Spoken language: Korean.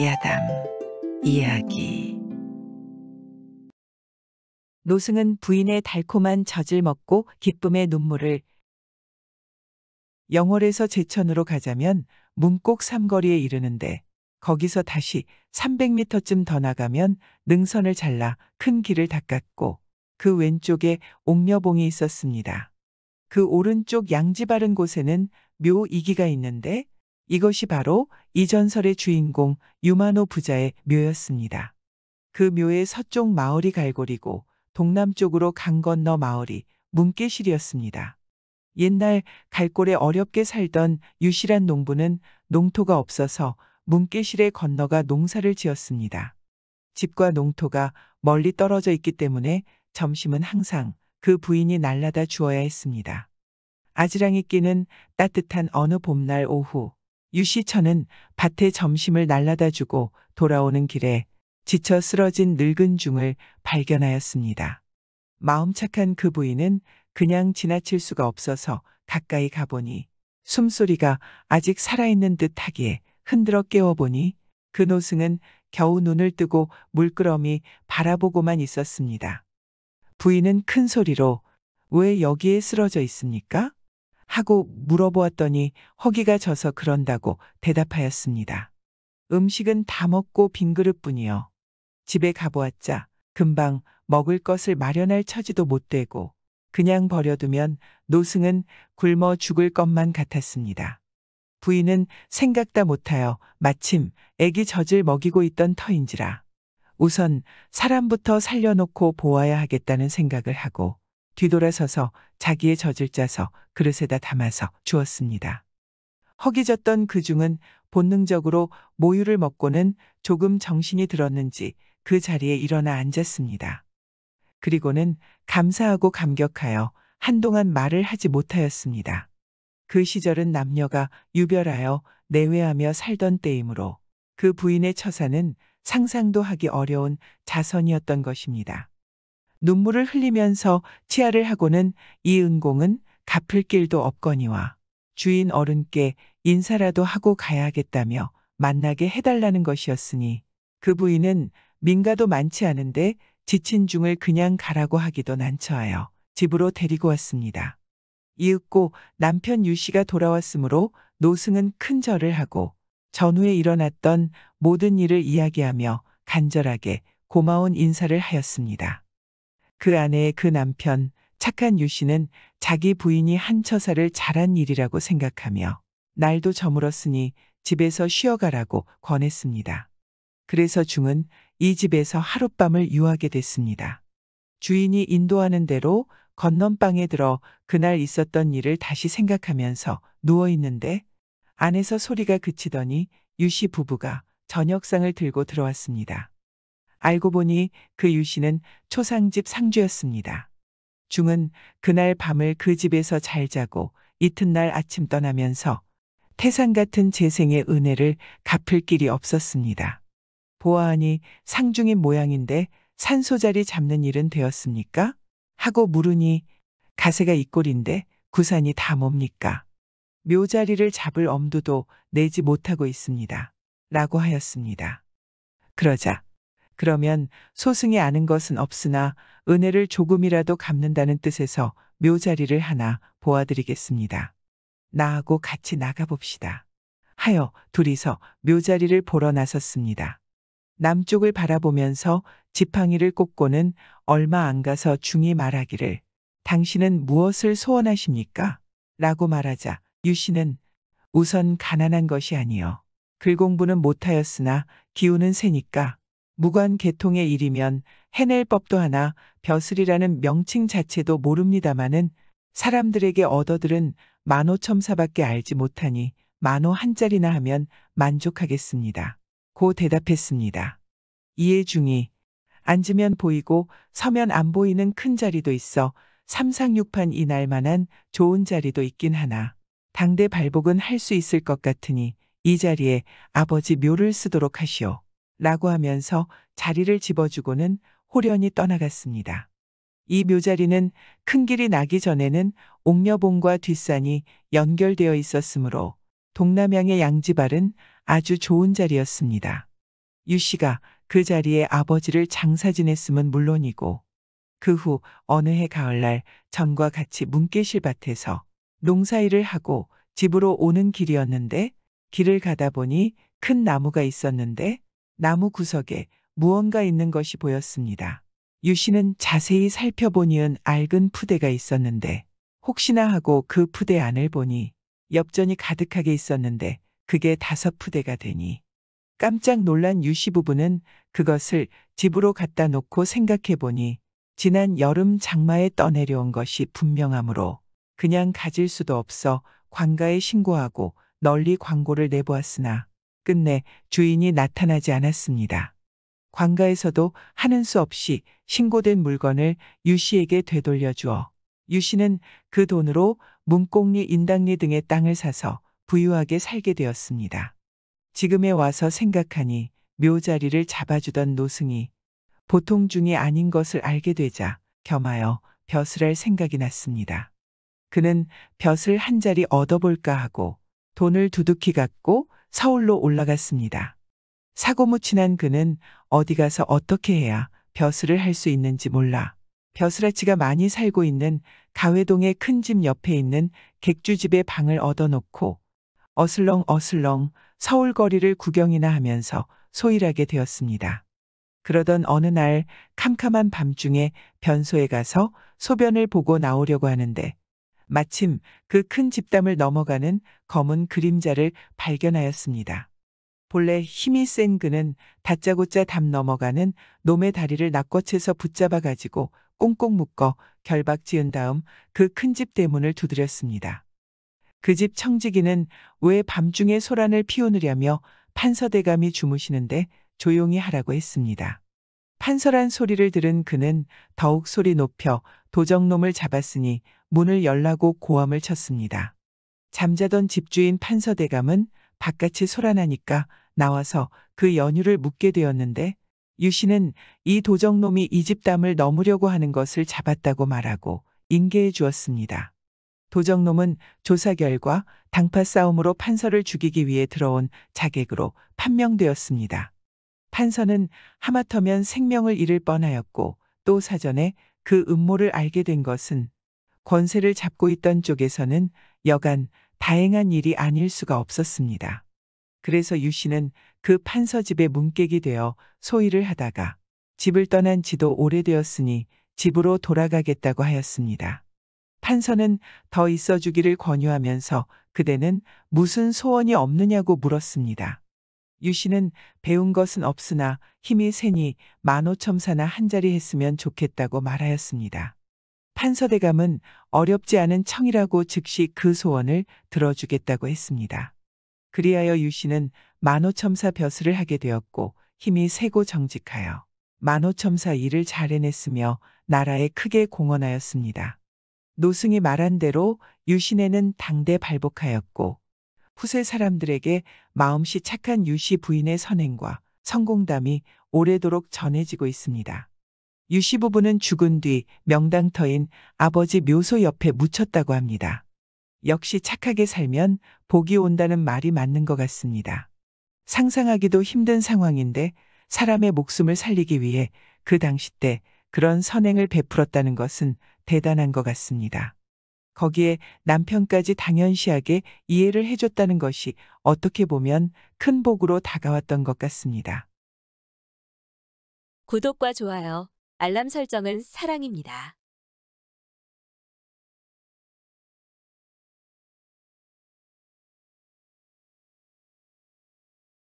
야담 이야기 노승은 부인의 달콤한 젖을 먹고 기쁨의 눈물을 영월에서 제천으로 가자면 문곡 삼거리에 이르는데 거기서 다시 300m쯤 더 나가면 능선을 잘라 큰 길을 닦았고 그 왼쪽에 옥녀봉이 있었습니다. 그 오른쪽 양지 바른 곳에는 묘이기가 있는데 이것이 바로 이 전설의 주인공 유마노 부자의 묘였습니다. 그 묘의 서쪽 마을이 갈고리고 동남쪽으로 강 건너 마을이 문깨실이었습니다. 옛날 갈골에 어렵게 살던 유실한 농부는 농토가 없어서 문깨실에 건너가 농사를 지었습니다. 집과 농토가 멀리 떨어져 있기 때문에 점심은 항상 그 부인이 날라다 주어야 했습니다. 아지랑이 끼는 따뜻한 어느 봄날 오후 유시천은 밭에 점심을 날라다 주고 돌아오는 길에 지쳐 쓰러진 늙은 중을 발견하였습니다. 마음 착한 그 부인은 그냥 지나칠 수가 없어서 가까이 가보니 숨소리가 아직 살아있는 듯 하기에 흔들어 깨워보니 그 노승은 겨우 눈을 뜨고 물끄러미 바라보고만 있었습니다. 부인은 큰 소리로 왜 여기에 쓰러져 있습니까? 하고 물어보았더니 허기가 져서 그런다고 대답하였습니다. 음식은 다 먹고 빈 그릇뿐이요. 집에 가보았자 금방 먹을 것을 마련할 처지도 못 되고 그냥 버려두면 노승은 굶어 죽을 것만 같았습니다. 부인은 생각다 못하여 마침 애기 젖을 먹이고 있던 터인지라 우선 사람부터 살려놓고 보아야 하겠다는 생각을 하고 뒤돌아서서 자기의 젖을 짜서 그릇에다 담아서 주었습니다. 허기졌던 그중은 본능적으로 모유를 먹고는 조금 정신이 들었는지 그 자리에 일어나 앉았습니다. 그리고는 감사하고 감격하여 한동안 말을 하지 못하였습니다. 그 시절은 남녀가 유별하여 내외하며 살던 때이므로 그 부인의 처사는 상상도 하기 어려운 자선이었던 것입니다. 눈물을 흘리면서 치아를 하고는 이은공은 갚을 길도 없거니와 주인 어른께 인사라도 하고 가야겠다며 만나게 해달라는 것이었으니 그 부인은 민가도 많지 않은데 지친 중을 그냥 가라고 하기도 난처하여 집으로 데리고 왔습니다. 이윽고 남편 유씨가 돌아왔으므로 노승은 큰 절을 하고 전후에 일어났던 모든 일을 이야기하며 간절하게 고마운 인사를 하였습니다. 그 아내의 그 남편 착한 유 씨는 자기 부인이 한 처사를 잘한 일이라고 생각하며 날도 저물었으니 집에서 쉬어가라고 권했습니다. 그래서 중은 이 집에서 하룻밤을 유하게 됐습니다. 주인이 인도하는 대로 건넌방에 들어 그날 있었던 일을 다시 생각하면서 누워있는데 안에서 소리가 그치더니 유씨 부부가 저녁상을 들고 들어왔습니다. 알고 보니 그 유씨는 초상집 상주였습니다. 중은 그날 밤을 그 집에서 잘 자고 이튿날 아침 떠나면서 태산 같은 재생의 은혜를 갚을 길이 없었습니다. 보아하니 상중의 모양인데 산소자리 잡는 일은 되었습니까? 하고 물으니 가세가 이 꼴인데 구산이 다 뭡니까? 묘자리를 잡을 엄두도 내지 못하고 있습니다. 라고 하였습니다. 그러자 그러면 소승이 아는 것은 없으나 은혜를 조금이라도 갚는다는 뜻에서 묘자리를 하나 보아드리겠습니다. 나하고 같이 나가봅시다. 하여 둘이서 묘자리를 보러 나섰습니다. 남쪽을 바라보면서 지팡이를 꽂고는 얼마 안 가서 중이 말하기를 당신은 무엇을 소원하십니까? 라고 말하자 유 씨는 우선 가난한 것이 아니요. 글공부는 못하였으나 기운은 세니까 무관 개통의 일이면 해낼 법도 하나 벼슬이라는 명칭 자체도 모릅니다마는 사람들에게 얻어들은 만호첨사밖에 알지 못하니 만호 한자리나 하면 만족하겠습니다. 고 대답했습니다. 이에 중이 앉으면 보이고 서면 안 보이는 큰 자리도 있어 삼상육판 이날 만한 좋은 자리도 있긴 하나 당대 발복은 할 수 있을 것 같으니 이 자리에 아버지 묘를 쓰도록 하시오. 라고 하면서 자리를 집어주고는 호련히 떠나갔습니다. 이 묘자리는 큰 길이 나기 전에는 옥녀봉과 뒷산이 연결되어 있었으므로 동남양의 양지발은 아주 좋은 자리였습니다. 유 씨가 그 자리에 아버지를 장사 지냈음은 물론이고 그 후 어느 해 가을날 전과 같이 문깨실 밭에서 농사일을 하고 집으로 오는 길이었는데 길을 가다 보니 큰 나무가 있었는데 나무 구석에 무언가 있는 것이 보였습니다. 유 씨는 자세히 살펴보니은 앓은 푸대가 있었는데 혹시나 하고 그 푸대 안을 보니 엽전이 가득하게 있었는데 그게 다섯 푸대가 되니 깜짝 놀란 유씨 부부는 그것을 집으로 갖다 놓고 생각해 보니 지난 여름 장마에 떠내려온 것이 분명하므로 그냥 가질 수도 없어 관가에 신고하고 널리 광고를 내보았으나 끝내 주인이 나타나지 않았습니다. 관가에서도 하는 수 없이 신고된 물건을 유 씨에게 되돌려 주어 유 씨는 그 돈으로 문곡리, 인당리 등의 땅을 사서 부유하게 살게 되었습니다. 지금에 와서 생각하니 묘자리를 잡아주던 노승이 보통 중이 아닌 것을 알게 되자 겸하여 벼슬 할 생각이 났습니다. 그는 벼슬 한 자리 얻어볼까 하고 돈을 두둑히 갖고 서울로 올라갔습니다. 사고무친한 그는 어디 가서 어떻게 해야 벼슬을 할 수 있는지 몰라. 벼슬아치가 많이 살고 있는 가회동의 큰 집 옆에 있는 객주집의 방을 얻어놓고 어슬렁 어슬렁 서울 거리를 구경이나 하면서 소일하게 되었습니다. 그러던 어느 날 캄캄한 밤중에 변소에 가서 소변을 보고 나오려고 하는데 마침 그 큰 집담을 넘어가는 검은 그림자를 발견하였습니다. 본래 힘이 센 그는 다짜고짜 담 넘어가는 놈의 다리를 낚꽃에서 붙잡아 가지고 꽁꽁 묶어 결박 지은 다음 그 큰 집 대문을 두드렸습니다. 그 집 청지기는 왜 밤중에 소란을 피우느냐며 판서대감이 주무시는데 조용히 하라고 했습니다. 판서란 소리를 들은 그는 더욱 소리 높여 도적놈을 잡았으니 문을 열라고 고함을 쳤습니다. 잠자던 집주인 판서대감은 바깥이 소란하니까 나와서 그 연유를 묻게 되었는데 유 씨는 이 도적놈이 이 집담을 넘으려고 하는 것을 잡았다고 말하고 인계해 주었습니다. 도적놈은 조사 결과 당파 싸움으로 판서를 죽이기 위해 들어온 자객으로 판명되었습니다. 판서는 하마터면 생명을 잃을 뻔하였고 또 사전에 그 음모를 알게 된 것은 권세를 잡고 있던 쪽에서는 여간 다행한 일이 아닐 수가 없었습니다. 그래서 유 씨는 그 판서 집에 문객이 되어 소일을 하다가 집을 떠난 지도 오래되었으니 집으로 돌아가겠다고 하였습니다. 판서는 더 있어주기를 권유하면서 그대는 무슨 소원이 없느냐고 물었습니다. 유 씨는 배운 것은 없으나 힘이 세니 만오첨사나 한자리 했으면 좋겠다고 말하였습니다. 판서대감은 어렵지 않은 청이라고 즉시 그 소원을 들어주겠다고 했습니다. 그리하여 유 씨는 만호첨사 벼슬을 하게 되었고 힘이 세고 정직하여 만호첨사 일을 잘 해냈으며 나라에 크게 공헌하였습니다. 노승이 말한 대로 유신에는 당대 발복하였고 후세 사람들에게 마음씨 착한 유씨 부인의 선행과 성공담이 오래도록 전해지고 있습니다. 유씨 부부는 죽은 뒤 명당터인 아버지 묘소 옆에 묻혔다고 합니다. 역시 착하게 살면 복이 온다는 말이 맞는 것 같습니다. 상상하기도 힘든 상황인데 사람의 목숨을 살리기 위해 그 당시 때 그런 선행을 베풀었다는 것은 대단한 것 같습니다. 거기에 남편까지 당연시하게 이해를 해줬다는 것이 어떻게 보면 큰 복으로 다가왔던 것 같습니다. 구독과 좋아요. 알람 설정은 사랑입니다.